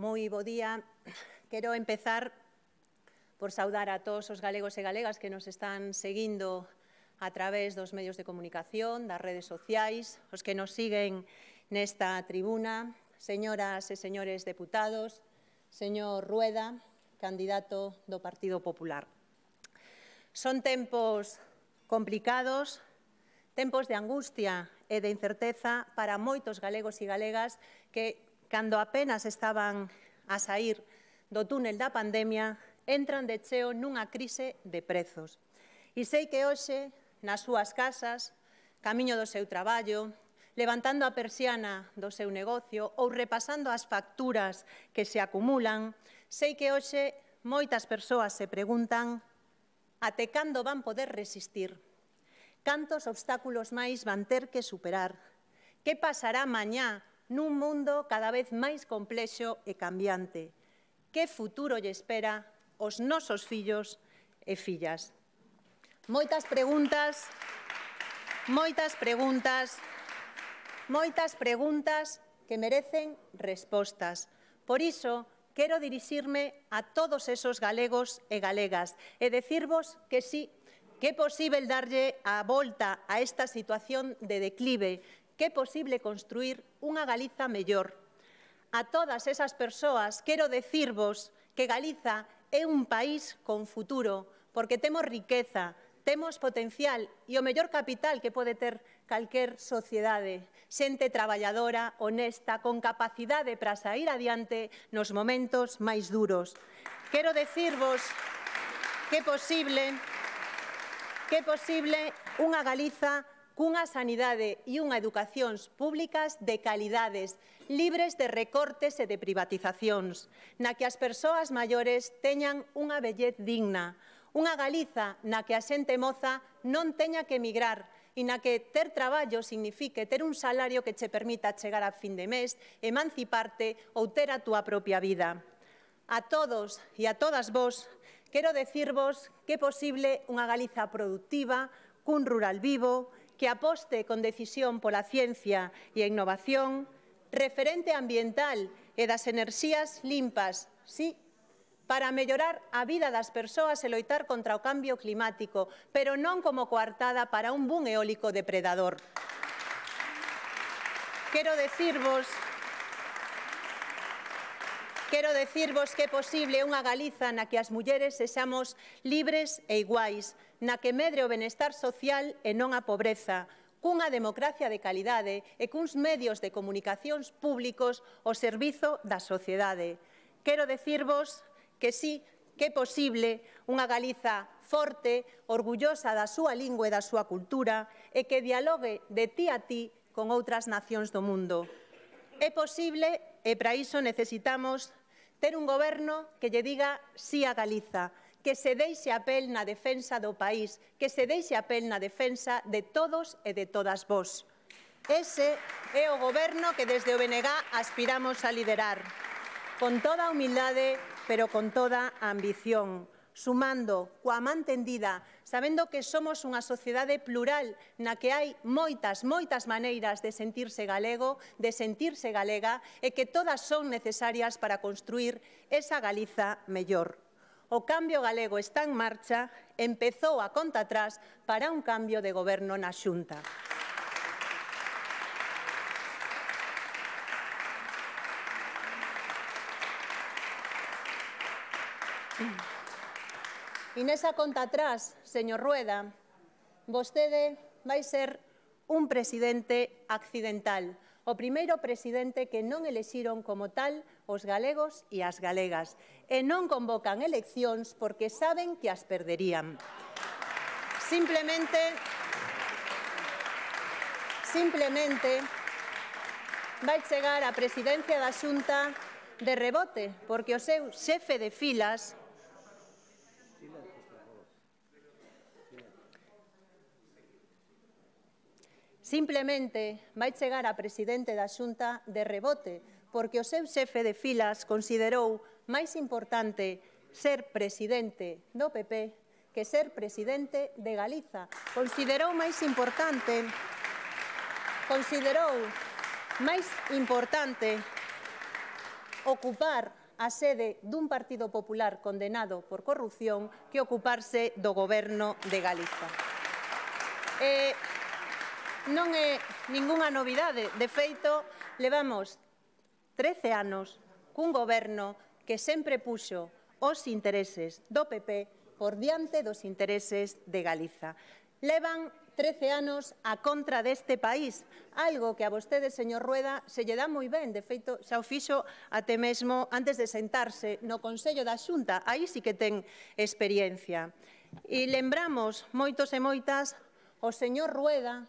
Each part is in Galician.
moi bo día. Quero empezar por saudar a todos os galegos e galegas que nos están seguindo a través dos medios de comunicación, das redes sociais, os que nos siguen nesta tribuna, señoras e señores deputados, señor Rueda, candidato do Partido Popular. Son tempos complicados, tempos de angustia e de incerteza para moitos galegos e galegas que cando apenas estaban a sair do túnel da pandemia, entran de cheo nunha crise de prezos. E sei que hoxe, nas súas casas, camiño do seu traballo, levantando a persiana do seu negocio ou repasando as facturas que se acumulan, sei que hoxe moitas persoas se preguntan até cando van poder resistir, cantos obstáculos máis van ter que superar, que pasará mañá nun mundo cada vez máis complexo e cambiante. Que futuro lle espera os nosos fillos e fillas? Moitas preguntas, moitas preguntas, moitas preguntas que merecen respostas. Por iso, quero dirixirme a todos esos galegos e galegas e decirvos que sí, que é posible darlle a volta a esta situación de declive, que é posible construir unha Galiza mellor. A todas esas persoas quero decirvos que Galiza é un país con futuro, porque temos riqueza, temos potencial e o mellor capital que pode ter calquer sociedade. Xente traballadora, honesta, con capacidade para sair adiante nos momentos máis duros. Quero decirvos que é posible que é posible unha Galiza cunha sanidade e unha educacións públicas de calidades, libres de recortes e de privatizacións, na que as persoas maiores teñan unha vellez digna, unha Galiza na que a xente moza non teña que emigrar, e na que ter traballo signifique ter un salario que che permita chegar a fin de mes, emanciparte ou ter a túa propia vida. A todos e a todas vos, quero decirvos que é posible unha Galiza productiva, cun rural vivo, que aposte con decisión pola ciencia e a innovación referente ambiental e das enerxías limpas, sí, para mellorar a vida das persoas e loitar contra o cambio climático, pero non como coartada para un boom eólico depredador. Quero decirvos Quero decirvos que é posible unha Galiza na que as mulleres sexamos libres e iguais, na que medre o benestar social e non a pobreza, cunha democracia de calidade e cuns medios de comunicacións públicos ao servizo da sociedade. Quero decirvos que sí, que é posible unha Galiza forte, orgullosa da súa lingua e da súa cultura e que dialogue de ti a ti con outras nacións do mundo. É posible e para iso necesitamos ter un goberno que lle diga sí a Galiza, que se deixe a pel na defensa do país, que se deixe a pel na defensa de todos e de todas vós. Ese é o goberno que desde o BNG aspiramos a liderar, con toda a humildade, pero con toda a ambición, sumando, coa mantendida, sabendo que somos unha sociedade plural na que hai moitas, moitas maneiras de sentirse galego, de sentirse galega e que todas son necesarias para construir esa Galiza mellor. O cambio galego está en marcha, empezou a conta atrás para un cambio de goberno na xunta. E nesa conta atrás, señor Rueda, vostede vai ser un presidente accidental, o primeiro presidente que non elexiron como tal os galegos e as galegas e non convocan eleccións porque saben que as perderían. Simplemente simplemente vai chegar a presidencia da Xunta de rebote, porque o seu xefe de filas Simplemente vai chegar a presidente da Xunta de rebote, porque o seu xefe de filas considerou máis importante ser presidente do PP que ser presidente de Galiza. Considerou máis importante considerou máis importante ocupar a sede dun Partido Popular condenado por corrupción que ocuparse do goberno de Galiza. E non é ningunha novidade, de feito, levamos 13 anos cun goberno que sempre puxo os intereses do PP por diante dos intereses de Galiza. Levan 13 anos a contra deste país, algo que a vostede, señor Rueda, se lle dá moi ben, de feito, xa o fixo até mesmo antes de sentarse no Consello da Xunta, aí sí que ten experiencia. E lembramos moitos e moitas o señor Rueda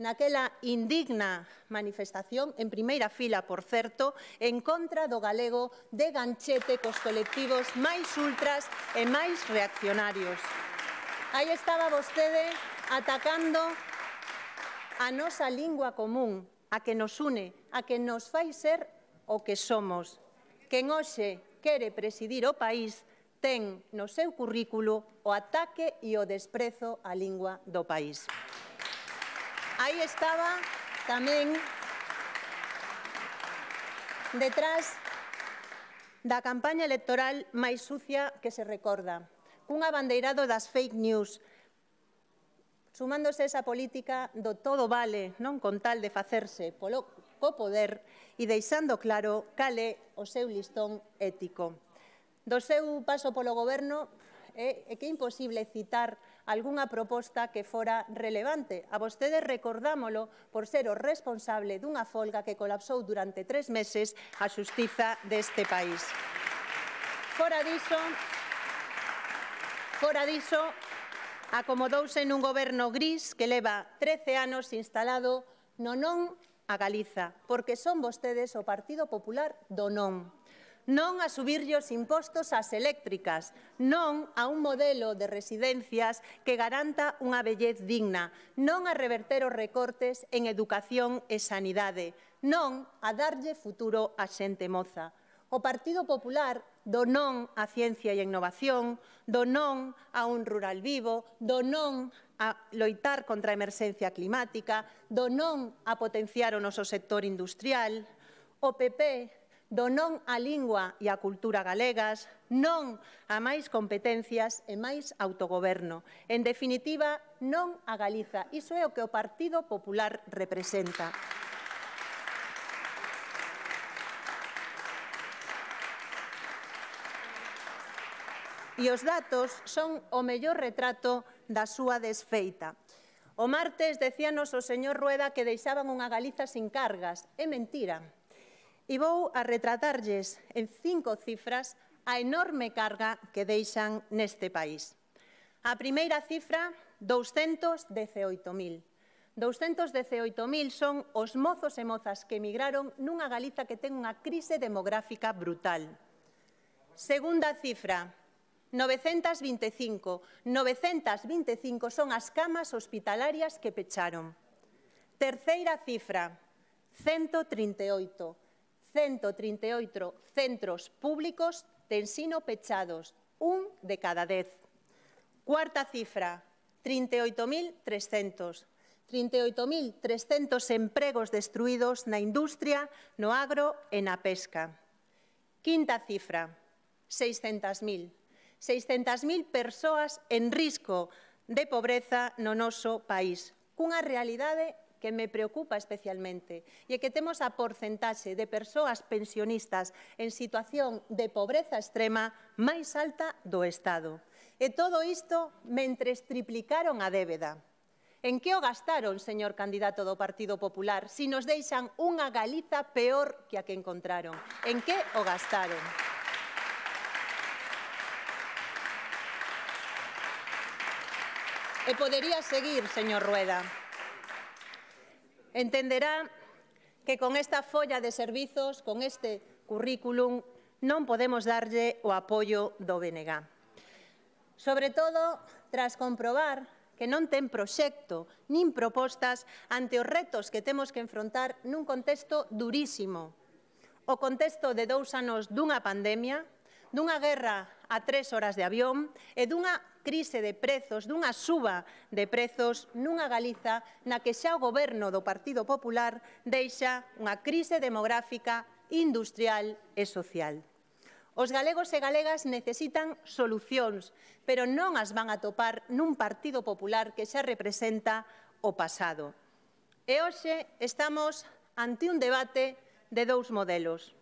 naquela indigna manifestación, en primeira fila, por certo, en contra do galego de ganchete cos colectivos máis ultras e máis reaccionarios. Aí estaba vostede atacando a nosa lingua común, a que nos une, a que nos fai ser o que somos. Quen hoxe quere presidir o país ten no seu currículo o ataque e o desprezo á lingua do país. Aí estaba tamén detrás da campaña electoral máis sucia que se recorda, cun abandeirado das fake news, sumándose esa política do todo vale, non con tal de facerse polo co poder e deixando claro cal é o seu listón ético. Do seu paso polo goberno é, eh, é que é imposible citar alguna proposta que fora relevante. A vostede recordámolo por ser o responsable dunha folga que colapsou durante tres meses a xustiza deste país. Fora diso, fora diso, acomodouse nun goberno gris que leva 13 anos instalado no non a Galiza, porque son vostedes o Partido Popular do non non a subirlle os impostos ás eléctricas, non a un modelo de residencias que garanta unha vellez digna, non a reverter os recortes en educación e sanidade, non a darlle futuro á xente moza. O Partido Popular do non a ciencia e a innovación, do non a un rural vivo, do non a loitar contra a emerxencia climática, do non a potenciar o noso sector industrial. O PP do non á lingua e á cultura galegas, non a máis competencias e máis autogoberno. En definitiva, non a Galiza. Iso é o que o Partido Popular representa. E os datos son o mellor retrato da súa desfeita. O martes decíanos o señor Rueda que deixaban unha Galiza sin cargas. É mentira e vou a retratarlles en cinco cifras a enorme carga que deixan neste país. A primeira cifra, 218.000. 218.000 son os mozos e mozas que emigraron nunha Galiza que ten unha crise demográfica brutal. Segunda cifra, 925. 925 son as camas hospitalarias que pecharon. Terceira cifra, 138. 138 centros públicos de ensino pechados, un de cada dez. Cuarta cifra, 38.300. 38.300 empregos destruídos na industria, no agro e na pesca. Quinta cifra, 600.000. 600.000 persoas en risco de pobreza no noso país, cunha realidade que me preocupa especialmente e que temos a porcentaxe de persoas pensionistas en situación de pobreza extrema máis alta do Estado. E todo isto mentres triplicaron a débeda. En que o gastaron, señor candidato do Partido Popular, si nos deixan unha Galiza peor que a que encontraron? En que o gastaron? E podería seguir, señor Rueda entenderá que con esta folla de servizos, con este currículum, non podemos darlle o apoio do BNG. Sobre todo, tras comprobar que non ten proxecto nin propostas ante os retos que temos que enfrontar nun contexto durísimo. O contexto de dous anos dunha pandemia, dunha guerra a tres horas de avión e dunha crise de prezos, dunha suba de prezos nunha Galiza na que xa o goberno do Partido Popular deixa unha crise demográfica, industrial e social. Os galegos e galegas necesitan solucións, pero non as van a topar nun Partido Popular que xa representa o pasado. E hoxe estamos ante un debate de dous modelos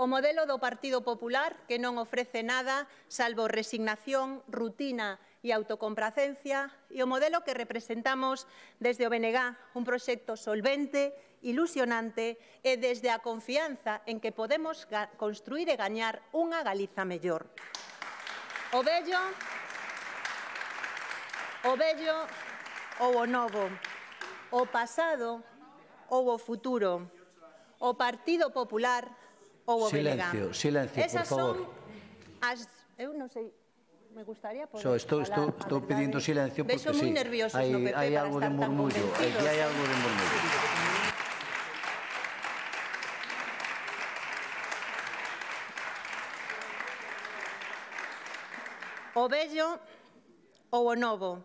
o modelo do Partido Popular, que non ofrece nada salvo resignación, rutina e autocomplacencia, e o modelo que representamos desde o BNG, un proxecto solvente, ilusionante e desde a confianza en que podemos construir e gañar unha Galiza mellor. O bello, o bello ou o novo, o pasado ou o futuro, o Partido Popular ou o Silencio, silencio, por favor. Esas Son as, eu non sei, me gustaría poder so, estou, falar, estou, estou pedindo silencio porque Deixo sí, moi nerviosos hai, no PP hai algo de murmullo, aquí hai algo de murmullo. O bello ou o novo.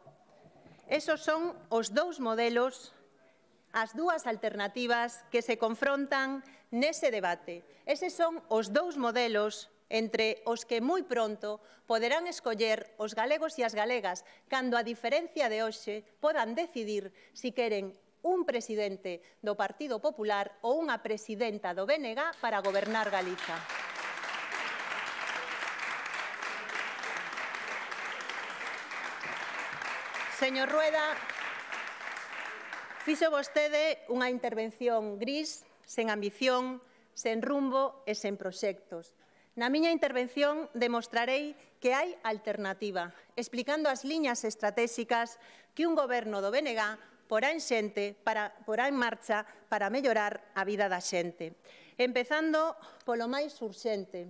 Esos son os dous modelos, as dúas alternativas que se confrontan nese debate. Eses son os dous modelos entre os que moi pronto poderán escoller os galegos e as galegas cando a diferencia de hoxe podan decidir si queren un presidente do Partido Popular ou unha presidenta do BNG para gobernar Galiza. Señor Rueda, fixo vostede unha intervención gris sen ambición, sen rumbo e sen proxectos. Na miña intervención demostrarei que hai alternativa, explicando as liñas estratégicas que un goberno do BNG porá en xente, para, porá en marcha para mellorar a vida da xente. Empezando polo máis urxente,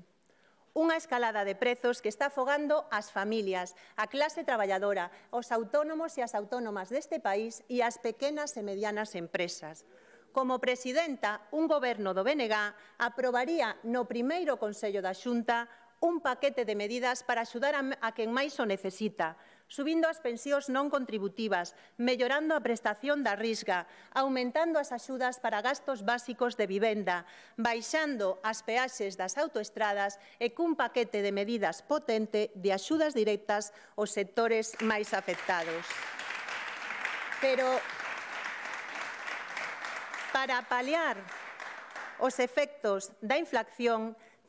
unha escalada de prezos que está afogando as familias, a clase traballadora, os autónomos e as autónomas deste país e as pequenas e medianas empresas como presidenta, un goberno do BNG aprobaría no primeiro Consello da Xunta un paquete de medidas para axudar a, a quen máis o necesita, subindo as pensións non contributivas, mellorando a prestación da risga, aumentando as axudas para gastos básicos de vivenda, baixando as peaxes das autoestradas e cun paquete de medidas potente de axudas directas aos sectores máis afectados. Pero Para paliar os efectos da inflación,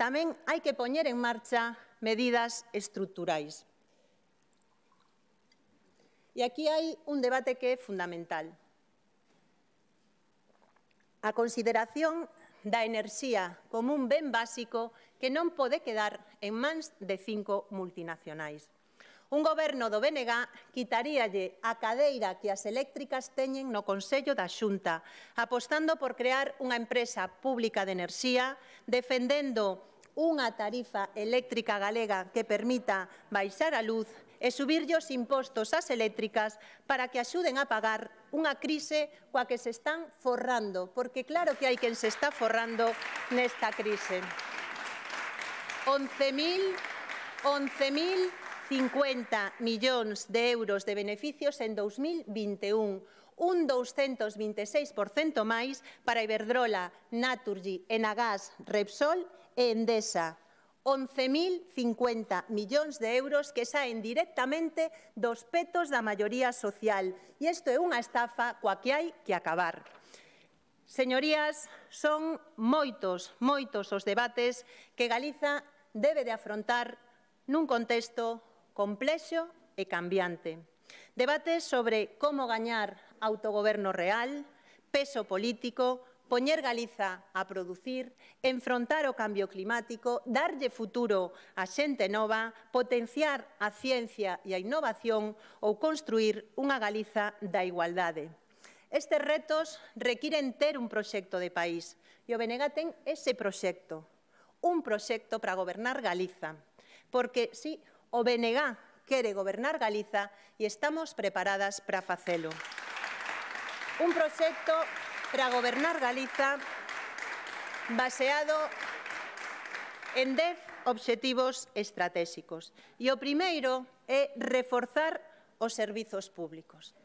tamén hai que poñer en marcha medidas estruturais. E aquí hai un debate que é fundamental. A consideración da enerxía como un ben básico que non pode quedar en mans de cinco multinacionais. Un goberno do BNG quitaríalle a cadeira que as eléctricas teñen no Consello da Xunta, apostando por crear unha empresa pública de enerxía, defendendo unha tarifa eléctrica galega que permita baixar a luz e subirlle os impostos ás eléctricas para que axuden a pagar unha crise coa que se están forrando, porque claro que hai quen se está forrando nesta crise. 11.000 11.000 50 millóns de euros de beneficios en 2021, un 226% máis para Iberdrola, Naturgy, Enagás, Repsol e Endesa. 11.050 millóns de euros que saen directamente dos petos da maioría social. E isto é unha estafa coa que hai que acabar. Señorías, son moitos, moitos os debates que Galiza debe de afrontar nun contexto complexo e cambiante. Debates sobre como gañar autogoberno real, peso político, poñer Galiza a producir, enfrontar o cambio climático, darlle futuro a xente nova, potenciar a ciencia e a innovación ou construir unha Galiza da igualdade. Estes retos requiren ter un proxecto de país e o BNG ten ese proxecto, un proxecto para gobernar Galiza, porque, sí, O BNG quere gobernar Galiza e estamos preparadas para facelo. Un proxecto para gobernar Galiza baseado en dez obxectivos estratégicos. E o primeiro é reforzar os servizos públicos.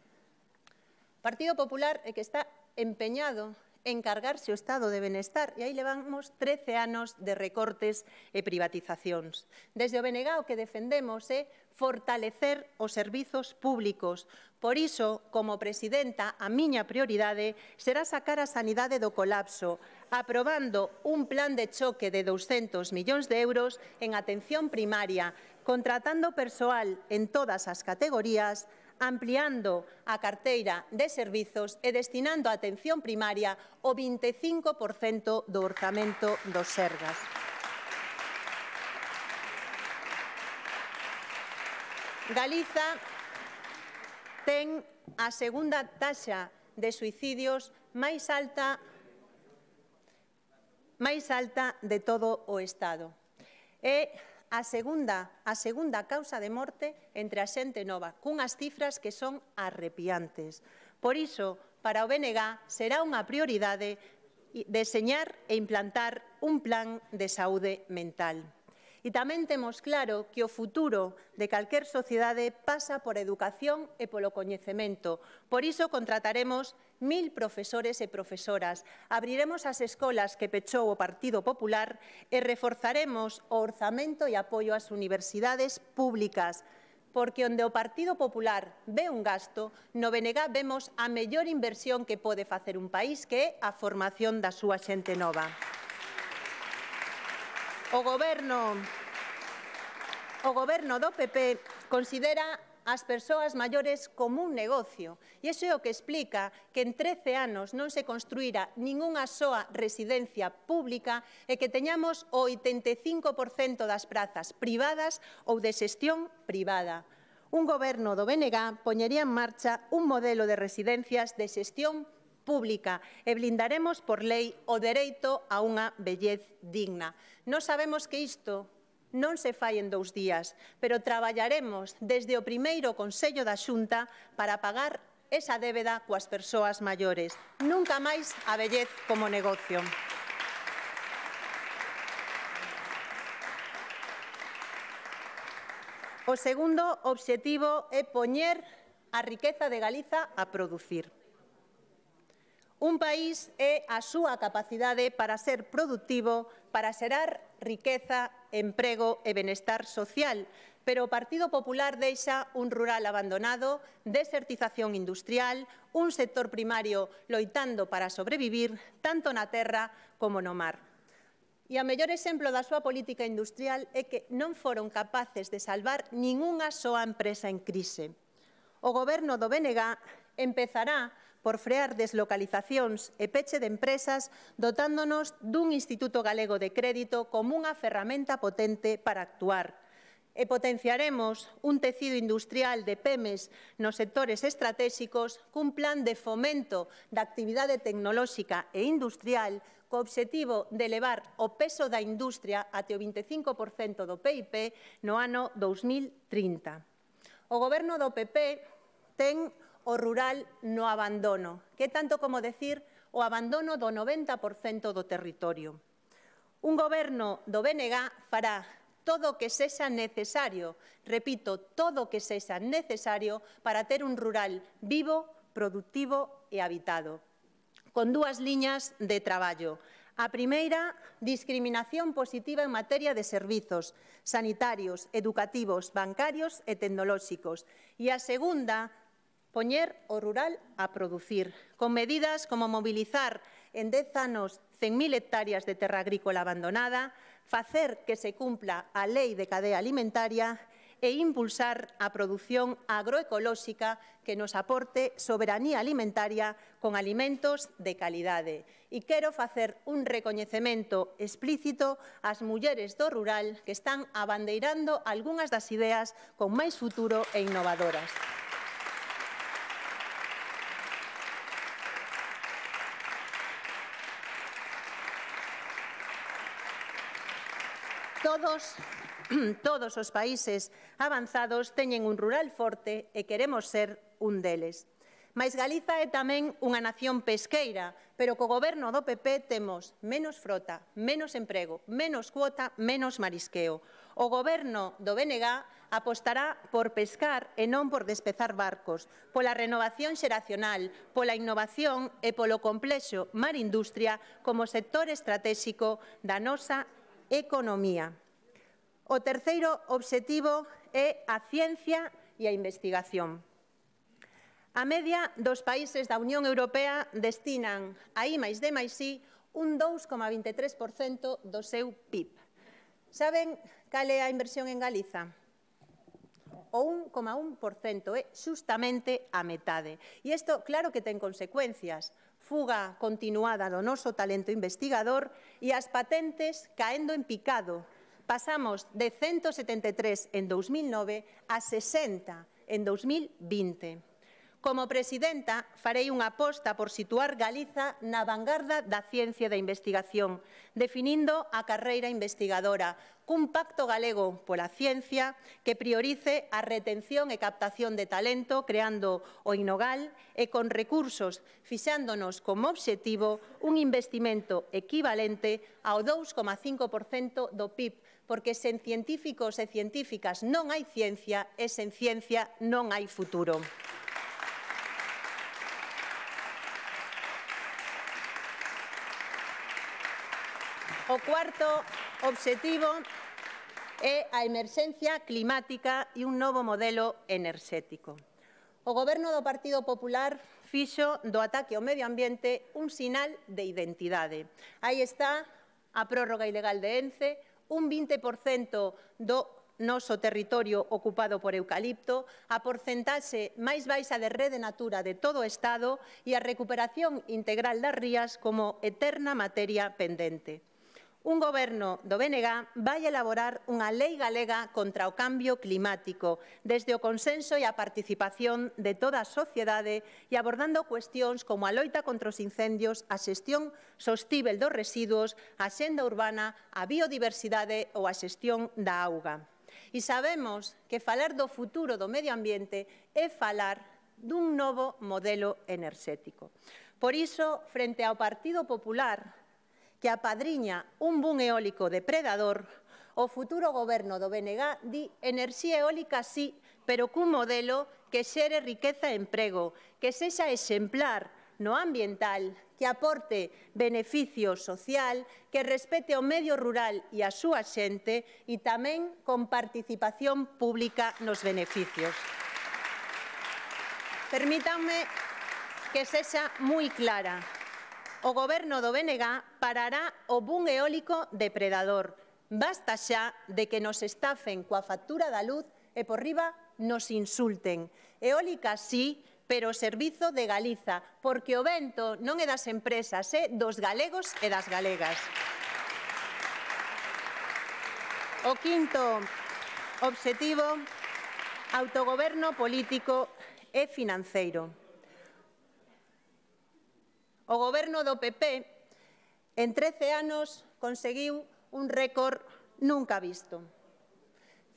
O Partido Popular é que está empeñado encargarse o Estado de benestar. E aí levamos 13 anos de recortes e privatizacións. Desde o BNG o que defendemos é ¿eh? fortalecer os servizos públicos. Por iso, como presidenta, a miña prioridade será sacar a sanidade do colapso, aprobando un plan de choque de 200 millóns de euros en atención primaria, contratando persoal en todas as categorías, ampliando a carteira de servizos e destinando a atención primaria o 25% do orzamento dos Sergas. Galiza ten a segunda taxa de suicidios máis alta máis alta de todo o Estado. E a segunda, a segunda causa de morte entre a xente nova, cunhas cifras que son arrepiantes. Por iso, para o BNG será unha prioridade deseñar e implantar un plan de saúde mental. E tamén temos claro que o futuro de calquer sociedade pasa por a educación e polo coñecemento. Por iso contrataremos mil profesores e profesoras, abriremos as escolas que pechou o Partido Popular e reforzaremos o orzamento e apoio ás universidades públicas, porque onde o Partido Popular ve un gasto, no BNG vemos a mellor inversión que pode facer un país que é a formación da súa xente nova. O goberno o goberno do PP considera as persoas maiores como un negocio. E iso é o que explica que en 13 anos non se construíra unha soa residencia pública e que teñamos o 85% das prazas privadas ou de xestión privada. Un goberno do BNG poñería en marcha un modelo de residencias de xestión privada pública e blindaremos por lei o dereito a unha vellez digna. Non sabemos que isto non se fai en dous días, pero traballaremos desde o primeiro Consello da Xunta para pagar esa débeda coas persoas maiores. Nunca máis a vellez como negocio. O segundo obxectivo é poñer a riqueza de Galiza a producir. Un país é a súa capacidade para ser productivo, para xerar riqueza, emprego e benestar social, pero o Partido Popular deixa un rural abandonado, desertización industrial, un sector primario loitando para sobrevivir tanto na terra como no mar. E o mellor exemplo da súa política industrial é que non foron capaces de salvar ningunha soa empresa en crise. O goberno do BNG empezará por frear deslocalizacións e peche de empresas dotándonos dun Instituto Galego de Crédito como unha ferramenta potente para actuar e potenciaremos un tecido industrial de PEMES nos sectores estratégicos cun plan de fomento da actividade tecnolóxica e industrial co obxectivo de elevar o peso da industria ate o 25% do PIB no ano 2030. O goberno do PP ten o rural no abandono, que é tanto como decir o abandono do 90% do territorio. Un goberno do BNG fará todo o que sexa necesario, repito, todo o que sexa necesario para ter un rural vivo, productivo e habitado. Con dúas liñas de traballo. A primeira, discriminación positiva en materia de servizos sanitarios, educativos, bancarios e tecnolóxicos. E a segunda, Poñer o rural a producir, con medidas como movilizar en 10 anos 100.000 hectáreas de terra agrícola abandonada, facer que se cumpla a lei de cadea alimentaria e impulsar a produción agroecolóxica que nos aporte soberanía alimentaria con alimentos de calidade. E quero facer un recoñecemento explícito ás mulleres do rural que están abandeirando algunhas das ideas con máis futuro e innovadoras. Todos todos os países avanzados teñen un rural forte e queremos ser un deles. Mais Galiza é tamén unha nación pesqueira, pero co goberno do PP temos menos frota, menos emprego, menos cuota, menos marisqueo. O goberno do BNG apostará por pescar e non por despezar barcos, pola renovación xeracional, pola innovación e polo complexo marindustria como sector estratégico da nosa economía. O terceiro obxectivo é a ciencia e a investigación. A media dos países da Unión Europea destinan a I máis D máis I un 2,23% do seu PIB. Saben cal é a inversión en Galiza? O 1,1% é xustamente a metade. E isto, claro que ten consecuencias, fuga continuada do noso talento investigador e as patentes caendo en picado. Pasamos de 173 en 2009 a 60 en 2020. Como presidenta, farei unha aposta por situar Galiza na vanguarda da ciencia e da investigación, definindo a carreira investigadora, cun pacto galego pola ciencia que priorice a retención e captación de talento, creando o Inogal e con recursos, fixándonos como obxectivo un investimento equivalente ao 2,5% do PIB, porque sen científicos e científicas non hai ciencia e sen ciencia non hai futuro. O cuarto obxectivo é a emerxencia climática e un novo modelo enerxético. O goberno do Partido Popular fixo do ataque ao medio ambiente un sinal de identidade. Aí está a prórroga ilegal de ENCE, un 20% do noso territorio ocupado por eucalipto, a porcentaxe máis baixa de rede natura de todo o Estado e a recuperación integral das rías como eterna materia pendente un goberno do BNG vai elaborar unha lei galega contra o cambio climático, desde o consenso e a participación de toda a sociedade e abordando cuestións como a loita contra os incendios, a xestión sostíbel dos residuos, a xenda urbana, a biodiversidade ou a xestión da auga. E sabemos que falar do futuro do medio ambiente é falar dun novo modelo enerxético. Por iso, frente ao Partido Popular, que apadriña un boom eólico depredador, o futuro goberno do BNG di enerxía eólica sí, pero cun modelo que xere riqueza e emprego, que sexa exemplar no ambiental, que aporte beneficio social, que respete o medio rural e a súa xente e tamén con participación pública nos beneficios. Permítanme que sexa moi clara. O goberno do BNG parará o bun eólico depredador. Basta xa de que nos estafen coa factura da luz e por riba nos insulten. Eólica sí, pero o servizo de Galiza, porque o vento non é das empresas, é dos galegos e das galegas. O quinto obxectivo, autogoberno político e financeiro. O goberno do PP En 13 anos conseguiu un récord nunca visto.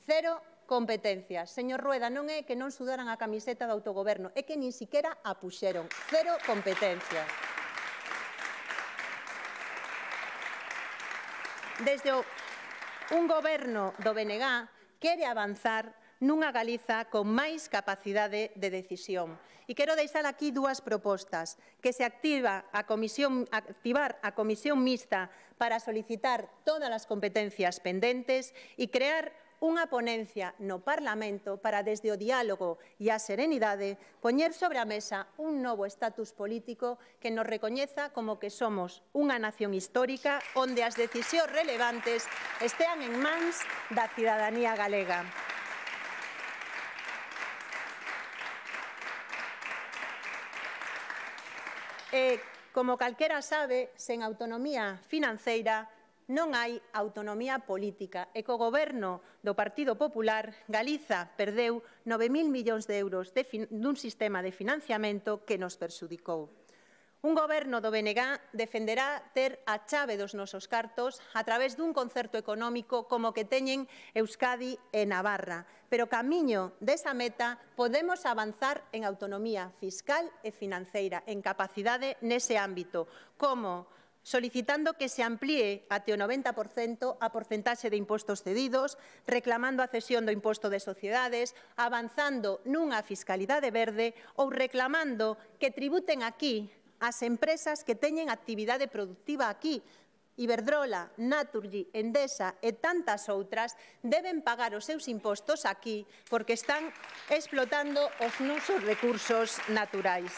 Cero competencias. Señor Rueda, non é que non sudaran a camiseta do autogoberno, é que nin siquiera a puxeron. Cero competencias. Desde o, un goberno do BNG quere avanzar nunha Galiza con máis capacidade de decisión. E quero deixar aquí dúas propostas, que se activa a comisión, activar a comisión mixta para solicitar todas as competencias pendentes e crear unha ponencia no Parlamento para, desde o diálogo e a serenidade, poñer sobre a mesa un novo estatus político que nos recoñeza como que somos unha nación histórica onde as decisións relevantes estean en mans da cidadanía galega. E, como calquera sabe, sen autonomía financeira non hai autonomía política e co goberno do Partido Popular Galiza perdeu 9.000 millóns de euros de dun sistema de financiamento que nos persudicou. Un goberno do BNG defenderá ter a chave dos nosos cartos a través dun concerto económico como que teñen Euskadi e Navarra. Pero camiño desa meta podemos avanzar en autonomía fiscal e financeira, en capacidade nese ámbito, como solicitando que se amplíe até o 90% a porcentaxe de impostos cedidos, reclamando a cesión do imposto de sociedades, avanzando nunha fiscalidade verde ou reclamando que tributen aquí as empresas que teñen actividade productiva aquí, Iberdrola, Naturgy, Endesa e tantas outras deben pagar os seus impostos aquí porque están explotando os nosos recursos naturais.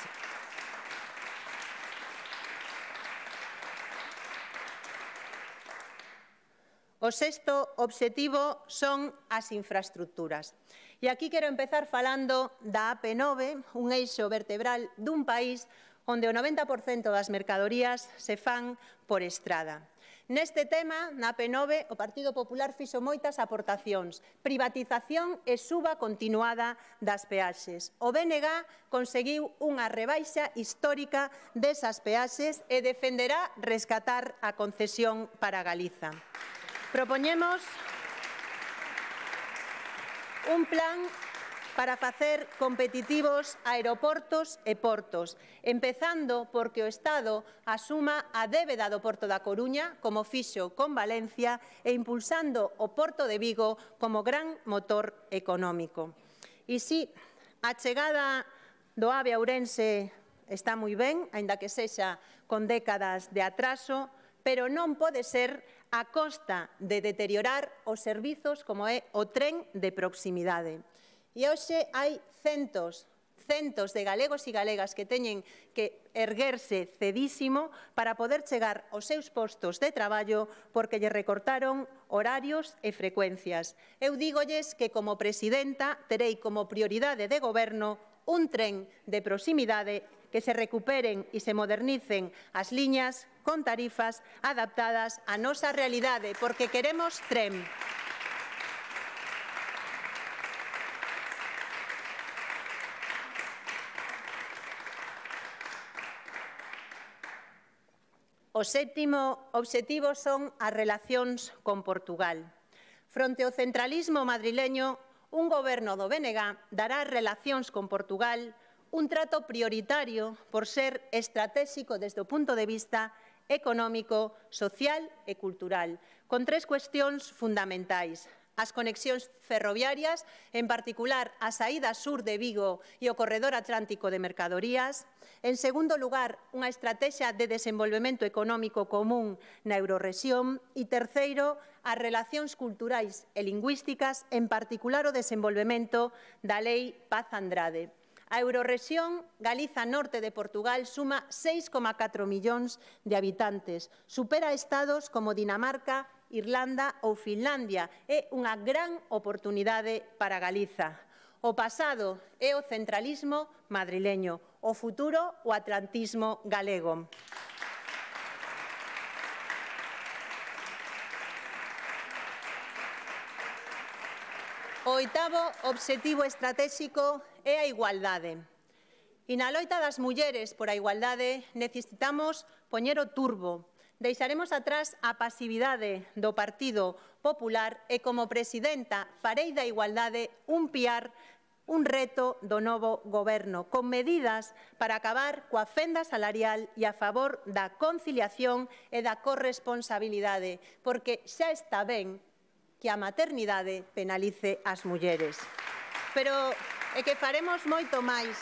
O sexto obxectivo son as infraestructuras. E aquí quero empezar falando da AP9, un eixo vertebral dun país onde o 90% das mercadorías se fan por estrada. Neste tema, na P9, o Partido Popular fixo moitas aportacións, privatización e suba continuada das peaxes. O BNG conseguiu unha rebaixa histórica desas peaxes e defenderá rescatar a concesión para Galiza. Propoñemos un plan para facer competitivos aeroportos e portos, empezando porque o Estado asuma a débeda do Porto da Coruña, como fixo con Valencia, e impulsando o Porto de Vigo como gran motor económico. E si a chegada do AVE a Ourense está moi ben, aínda que sexa con décadas de atraso, pero non pode ser a costa de deteriorar os servizos como é o tren de proximidade. E hoxe hai centos, centos de galegos e galegas que teñen que erguerse cedísimo para poder chegar aos seus postos de traballo porque lle recortaron horarios e frecuencias. Eu dígolles que como presidenta terei como prioridade de goberno un tren de proximidade que se recuperen e se modernicen as liñas con tarifas adaptadas á nosa realidade, porque queremos tren. O sétimo obxectivo son as relacións con Portugal. Fronte ao centralismo madrileño, un goberno do BNG dará relacións con Portugal un trato prioritario por ser estratégico desde o punto de vista económico, social e cultural, con tres cuestións fundamentais as conexións ferroviarias, en particular a saída sur de Vigo e o corredor atlántico de mercadorías. En segundo lugar, unha estrategia de desenvolvemento económico común na eurorrexión. E terceiro, as relacións culturais e lingüísticas, en particular o desenvolvemento da Lei Paz Andrade. A euroresión Galiza Norte de Portugal suma 6,4 millóns de habitantes. Supera estados como Dinamarca, Irlanda ou Finlandia. É unha gran oportunidade para Galiza. O pasado é o centralismo madrileño, o futuro o atlantismo galego. O oitavo obxectivo estratégico é a igualdade. E na loita das mulleres por a igualdade necesitamos poñer o turbo, Deixaremos atrás a pasividade do Partido Popular e como presidenta farei da igualdade un piar un reto do novo goberno, con medidas para acabar coa fenda salarial e a favor da conciliación e da corresponsabilidade, porque xa está ben que a maternidade penalice as mulleres. Pero é que faremos moito máis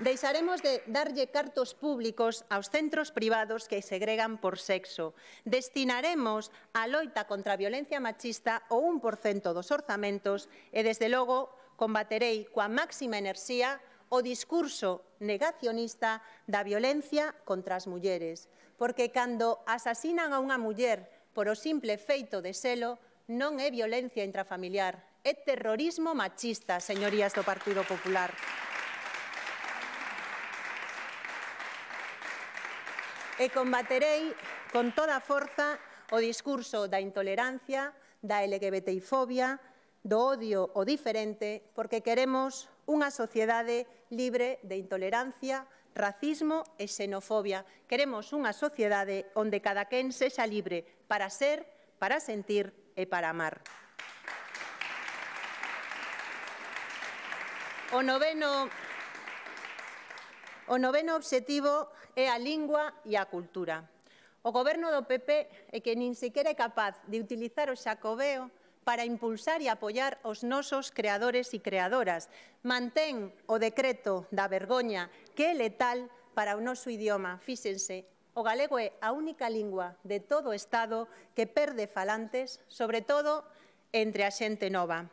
Deixaremos de darlle cartos públicos aos centros privados que segregan por sexo. Destinaremos a loita contra a violencia machista o 1% dos orzamentos e, desde logo, combaterei coa máxima enerxía o discurso negacionista da violencia contra as mulleres. Porque cando asasinan a unha muller por o simple feito de selo, non é violencia intrafamiliar, é terrorismo machista, señorías do Partido Popular. e combaterei con toda a forza o discurso da intolerancia, da LGBTI-fobia, do odio o diferente, porque queremos unha sociedade libre de intolerancia, racismo e xenofobia. Queremos unha sociedade onde cada quen sexa libre para ser, para sentir e para amar. O noveno, o noveno obxectivo é a lingua e a cultura. O goberno do PP é que nin sequera é capaz de utilizar o xacobeo para impulsar e apoiar os nosos creadores e creadoras. Mantén o decreto da vergoña que é letal para o noso idioma. Fíxense, o galego é a única lingua de todo o Estado que perde falantes, sobre todo entre a xente nova.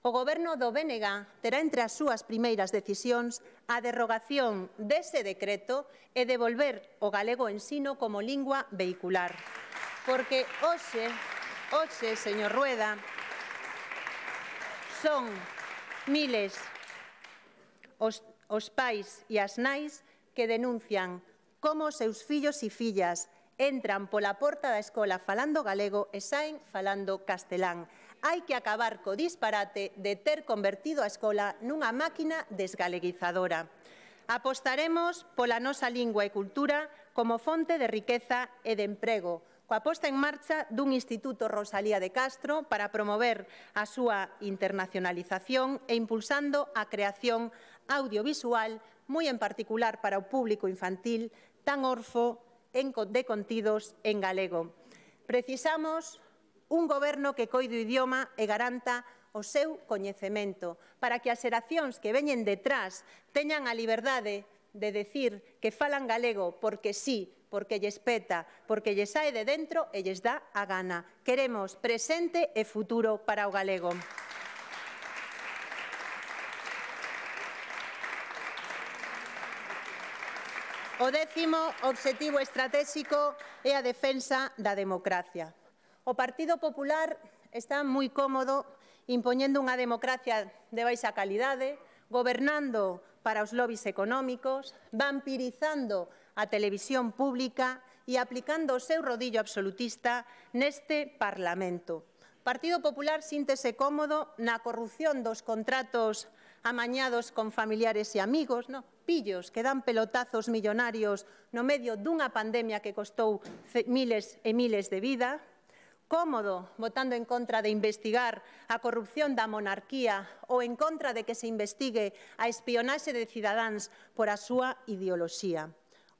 O goberno do BNG terá entre as súas primeiras decisións a derrogación dese decreto e devolver o galego ensino como lingua vehicular. Porque hoxe, hoxe, señor Rueda, son miles os, os pais e as nais que denuncian como os seus fillos e fillas entran pola porta da escola falando galego e saen falando castelán hai que acabar co disparate de ter convertido a escola nunha máquina desgaleguizadora. Apostaremos pola nosa lingua e cultura como fonte de riqueza e de emprego, coa posta en marcha dun Instituto Rosalía de Castro para promover a súa internacionalización e impulsando a creación audiovisual, moi en particular para o público infantil, tan orfo de contidos en galego. Precisamos un goberno que coide o idioma e garanta o seu coñecemento, para que as xeracións que veñen detrás teñan a liberdade de decir que falan galego porque sí, porque lles peta, porque lles sae de dentro e lles dá a gana. Queremos presente e futuro para o galego. O décimo obxectivo estratégico é a defensa da democracia. O Partido Popular está moi cómodo impoñendo unha democracia de baixa calidade, gobernando para os lobbies económicos, vampirizando a televisión pública e aplicando o seu rodillo absolutista neste Parlamento. Partido Popular síntese cómodo na corrupción dos contratos amañados con familiares e amigos, no? pillos que dan pelotazos millonarios no medio dunha pandemia que costou miles e miles de vida, cómodo votando en contra de investigar a corrupción da monarquía ou en contra de que se investigue a espionaxe de cidadáns por a súa ideoloxía.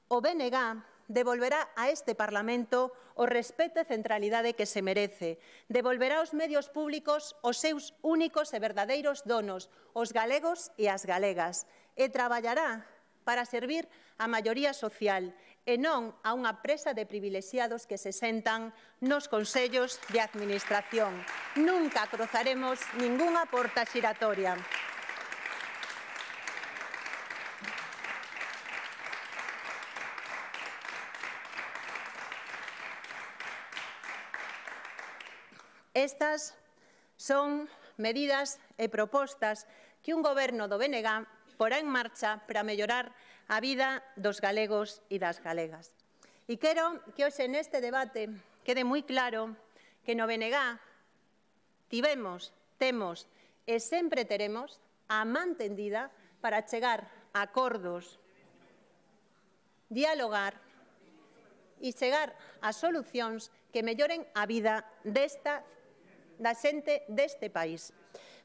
O BNG devolverá a este Parlamento o respeto e centralidade que se merece. Devolverá aos medios públicos os seus únicos e verdadeiros donos, os galegos e as galegas. E traballará para servir a maioría social e non a unha presa de privilexiados que se sentan nos consellos de administración. Nunca cruzaremos ningunha porta xiratoria. Estas son medidas e propostas que un goberno do BNG porá en marcha para mellorar a a vida dos galegos e das galegas. E quero que hoxe neste debate quede moi claro que no BNG tivemos, temos e sempre teremos a man tendida para chegar a acordos, dialogar e chegar a solucións que melloren a vida desta da xente deste país.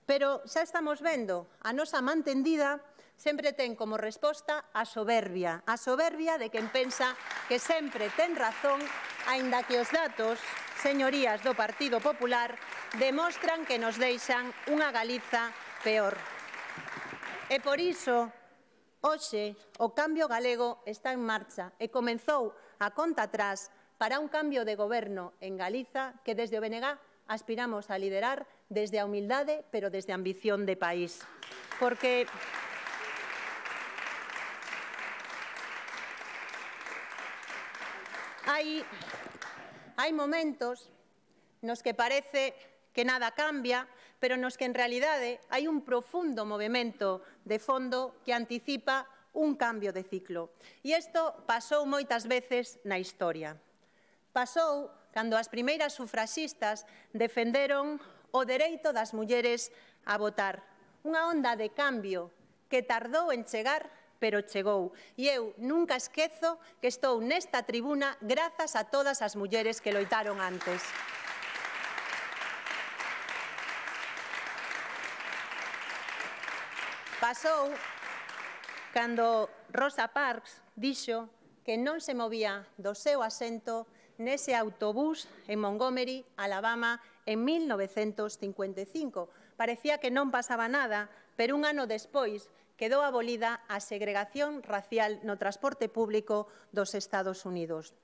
Pero xa estamos vendo a nosa man tendida sempre ten como resposta a soberbia, a soberbia de quen pensa que sempre ten razón, aínda que os datos, señorías do Partido Popular, demostran que nos deixan unha Galiza peor. E por iso, hoxe, o cambio galego está en marcha e comenzou a conta atrás para un cambio de goberno en Galiza que desde o BNG aspiramos a liderar desde a humildade, pero desde a ambición de país. Porque Hai, hai momentos nos que parece que nada cambia, pero nos que en realidade hai un profundo movimento de fondo que anticipa un cambio de ciclo. E isto pasou moitas veces na historia. Pasou cando as primeiras sufraxistas defenderon o dereito das mulleres a votar. Unha onda de cambio que tardou en chegar, pero chegou. E eu nunca esquezo que estou nesta tribuna grazas a todas as mulleres que loitaron antes. Pasou cando Rosa Parks dixo que non se movía do seu asento nese autobús en Montgomery, Alabama, en 1955. Parecía que non pasaba nada, pero un ano despois quedou abolida a segregación racial no transporte público dos Estados Unidos.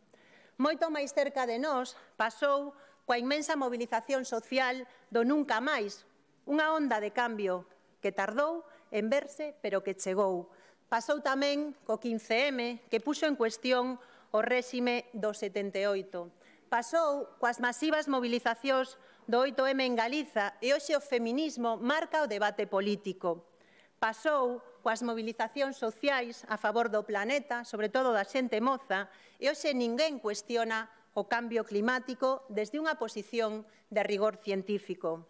Moito máis cerca de nós pasou coa inmensa mobilización social do nunca máis, unha onda de cambio que tardou en verse, pero que chegou. Pasou tamén co 15M, que puxo en cuestión o réxime do 78. Pasou coas masivas mobilizacións do 8M en Galiza e hoxe o feminismo marca o debate político pasou coas mobilizacións sociais a favor do planeta, sobre todo da xente moza, e hoxe ninguén cuestiona o cambio climático desde unha posición de rigor científico.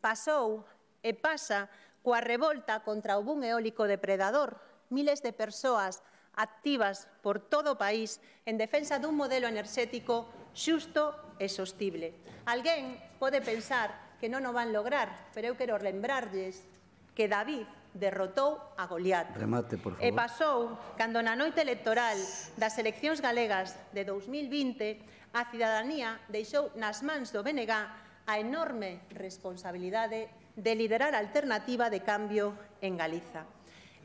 Pasou e pasa coa revolta contra o bun eólico depredador. Miles de persoas activas por todo o país en defensa dun modelo enerxético xusto e sostible. Alguén pode pensar que non o van lograr, pero eu quero lembrarlles que David derrotou a Goliat. Remate, por favor. E pasou, cando na noite electoral das eleccións galegas de 2020, a cidadanía deixou nas mans do BNG a enorme responsabilidade de liderar a alternativa de cambio en Galiza.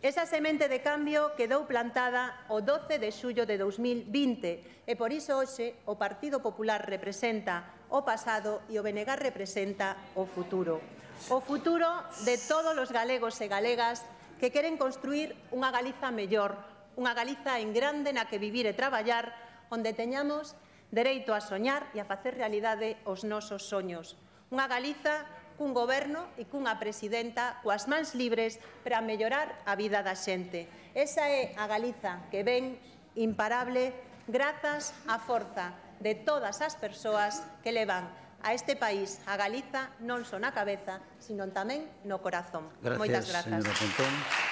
Esa semente de cambio quedou plantada o 12 de xullo de 2020 e por iso hoxe o Partido Popular representa o pasado e o BNG representa o futuro o futuro de todos os galegos e galegas que queren construir unha Galiza mellor, unha Galiza en grande na que vivir e traballar, onde teñamos dereito a soñar e a facer realidade os nosos soños. Unha Galiza cun goberno e cunha presidenta coas mans libres para mellorar a vida da xente. Esa é a Galiza que ven imparable grazas á forza de todas as persoas que levan a este país, a Galiza, non só na cabeza, sino tamén no corazón. Gracias, Moitas grazas.